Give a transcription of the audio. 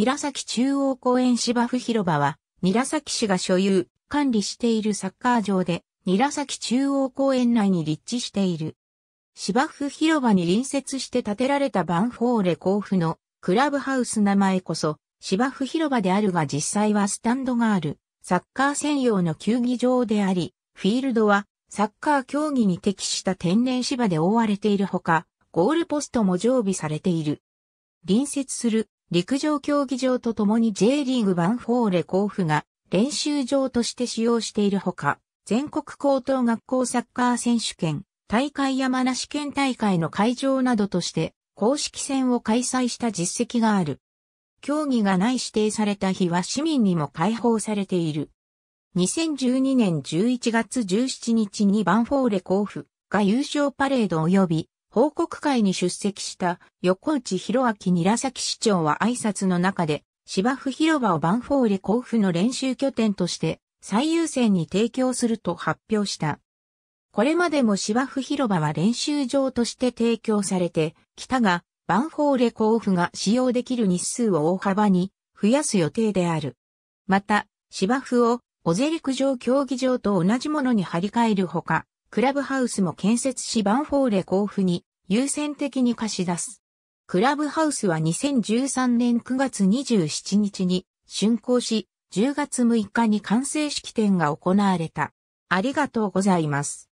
韮崎中央公園芝生広場は、韮崎市が所有、管理しているサッカー場で、韮崎中央公園内に立地している。芝生広場に隣接して建てられたバンフォーレ甲府のクラブハウス名前こそ、芝生広場であるが実際はスタンドがある、サッカー専用の球技場であり、フィールドはサッカー競技に適した天然芝で覆われているほか、ゴールポストも常備されている。隣接する陸上競技場とともに J リーグバンフォーレ甲府が練習場として使用しているほか、全国高等学校サッカー選手権、大会山梨県大会の会場などとして公式戦を開催した実績がある。競技がない指定された日は市民にも開放されている。2012年11月17日にバンフォーレ甲府が優勝パレード及び報告会に出席した横内博明韮崎市長は挨拶の中で、芝生広場をバンフォーレ甲府の練習拠点として最優先に提供すると発表した。これまでも芝生広場は練習場として提供されてきたが、バンフォーレ甲府が使用できる日数を大幅に増やす予定である。また、芝生をオゼ陸上競技場と同じものに張り替えるほか、クラブハウスも建設しバンフォーレ甲府に優先的に貸し出す。クラブハウスは2013年9月27日に竣工し、10月6日に完成式典が行われた。ありがとうございます。